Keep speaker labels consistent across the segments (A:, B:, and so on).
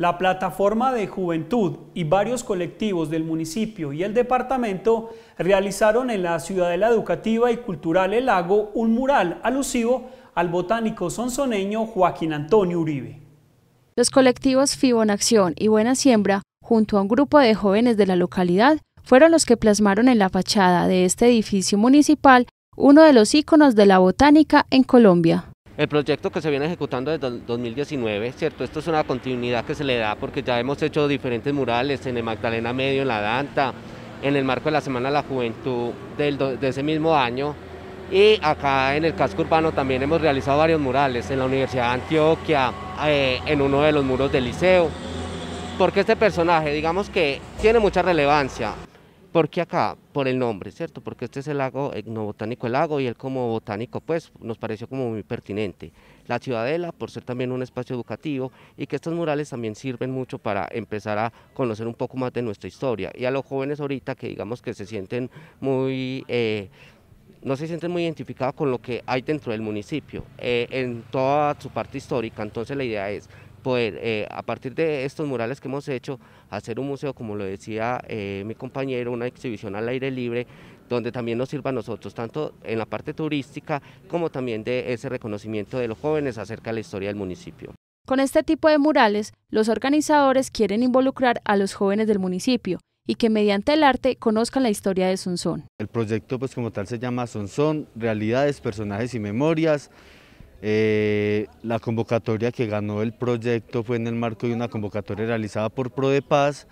A: la plataforma de juventud y varios colectivos del municipio y el departamento realizaron en la Ciudadela Educativa y Cultural El Lago un mural alusivo al botánico sonsoneño Joaquín Antonio Uribe. Los colectivos Fibonacción y Buena Siembra, junto a un grupo de jóvenes de la localidad, fueron los que plasmaron en la fachada de este edificio municipal uno de los íconos de la botánica en Colombia
B: el proyecto que se viene ejecutando desde 2019, ¿cierto? Esto es una continuidad que se le da porque ya hemos hecho diferentes murales en el Magdalena Medio, en la Danta, en el marco de la Semana de la Juventud de ese mismo año. Y acá en el casco urbano también hemos realizado varios murales, en la Universidad de Antioquia, eh, en uno de los muros del liceo, porque este personaje, digamos que tiene mucha relevancia. ¿Por acá? Por el nombre, ¿cierto? Porque este es el lago etnobotánico El Lago y él como botánico pues nos pareció como muy pertinente. La Ciudadela por ser también un espacio educativo y que estos murales también sirven mucho para empezar a conocer un poco más de nuestra historia y a los jóvenes ahorita que digamos que se sienten muy... Eh, no se sienten muy identificados con lo que hay dentro del municipio, eh, en toda su parte histórica. Entonces la idea es poder pues, eh, a partir de estos murales que hemos hecho, hacer un museo, como lo decía eh, mi compañero, una exhibición al aire libre, donde también nos sirva a nosotros, tanto en la parte turística como también de ese reconocimiento de los jóvenes acerca de la historia del municipio.
A: Con este tipo de murales, los organizadores quieren involucrar a los jóvenes del municipio y que mediante el arte conozcan la historia de Sonsón.
C: El proyecto pues como tal se llama Sonsón, Realidades, Personajes y Memorias. Eh, la convocatoria que ganó el proyecto fue en el marco de una convocatoria realizada por Paz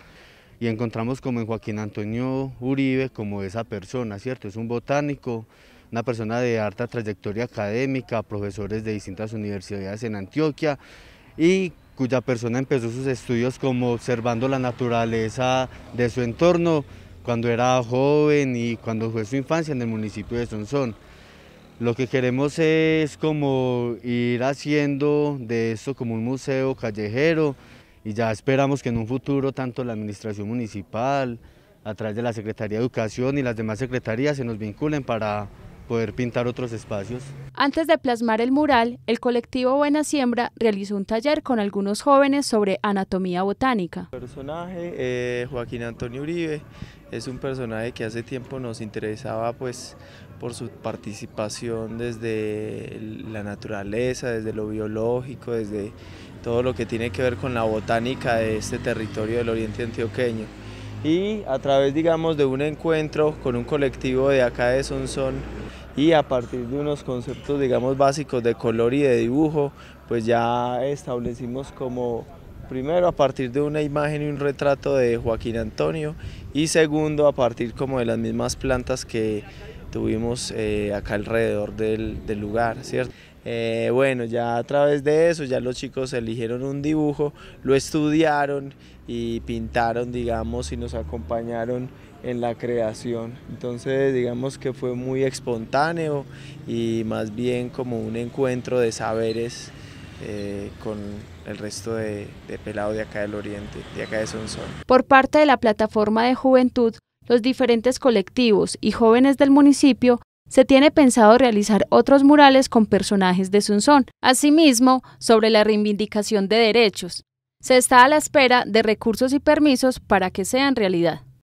C: y encontramos como en Joaquín Antonio Uribe como esa persona, ¿cierto? Es un botánico, una persona de harta trayectoria académica, profesores de distintas universidades en Antioquia y cuya persona empezó sus estudios como observando la naturaleza de su entorno cuando era joven y cuando fue su infancia en el municipio de Sonsón. Lo que queremos es como ir haciendo de esto como un museo callejero y ya esperamos que en un futuro tanto la administración municipal, a través de la Secretaría de Educación y las demás secretarías se nos vinculen para poder pintar otros espacios.
A: Antes de plasmar el mural, el colectivo Buena Siembra realizó un taller con algunos jóvenes sobre anatomía botánica. El personaje,
D: eh, Joaquín Antonio Uribe, es un personaje que hace tiempo nos interesaba pues por su participación desde la naturaleza, desde lo biológico, desde todo lo que tiene que ver con la botánica de este territorio del oriente antioqueño y a través, digamos, de un encuentro con un colectivo de acá de Sonsón y a partir de unos conceptos, digamos, básicos de color y de dibujo, pues ya establecimos como primero a partir de una imagen y un retrato de Joaquín Antonio y segundo a partir como de las mismas plantas que tuvimos eh, acá alrededor del, lugar, ¿cierto? Eh, bueno, ya a través de eso, ya los chicos eligieron un dibujo, lo estudiaron y pintaron, digamos, y nos acompañaron en la creación. Entonces, digamos que fue muy espontáneo y más bien como un encuentro de saberes eh, con el resto de, de pelado de acá del oriente, de acá de Sonsón.
A: Por parte de la plataforma de juventud, los diferentes colectivos y jóvenes del municipio, se tiene pensado realizar otros murales con personajes de Sunzón, asimismo sobre la reivindicación de derechos. Se está a la espera de recursos y permisos para que sean realidad.